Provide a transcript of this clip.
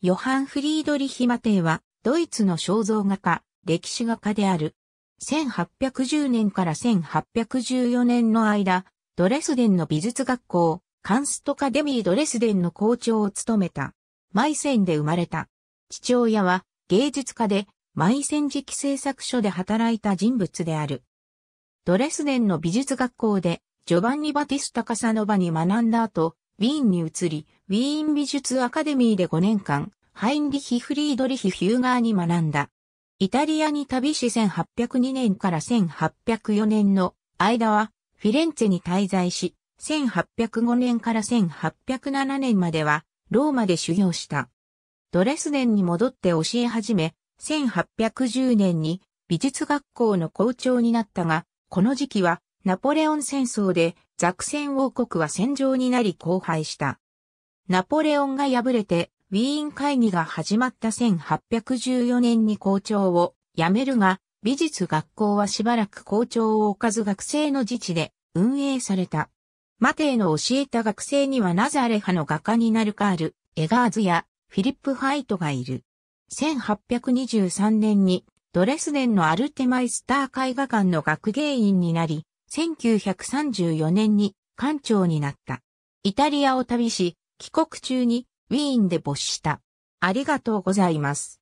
ヨハン・フリードリヒ・マテーは、ドイツの肖像画家、歴史画家である。1810年から1814年の間、ドレスデンの美術学校、カンストカデミードレスデンの校長を務めた。マイセンで生まれた。父親は芸術家で、マイセン磁気製作所で働いた人物である。ドレスデンの美術学校で、ジョバンニ・バティスタ・カサノバに学んだ後、ウィーンに移り、ウィーン美術アカデミーで5年間、ハインリヒ・フリードリヒ・ヒューガーに学んだ。イタリアに旅し1802年から1804年の間は、フィレンツェに滞在し、1805年から1807年までは、ローマで修行した。ドレスデンに戻って教え始め、1810年に美術学校の校長になったが、この時期はナポレオン戦争でザクセン王国は戦場になり荒廃した。ナポレオンが敗れて、ウィーン会議が始まった1814年に校長を辞めるが、美術学校はしばらく校長を置かず学生の自治で運営された。マテイの教えた学生にはナザレ派の画家になるカール、エガーズやフィリップ・ハイトがいる。1823年にドレスデンのアルテマイスター絵画館の学芸員になり、1934年に艦長になった。イタリアを旅し、帰国中にウィーンで没した。ありがとうございます。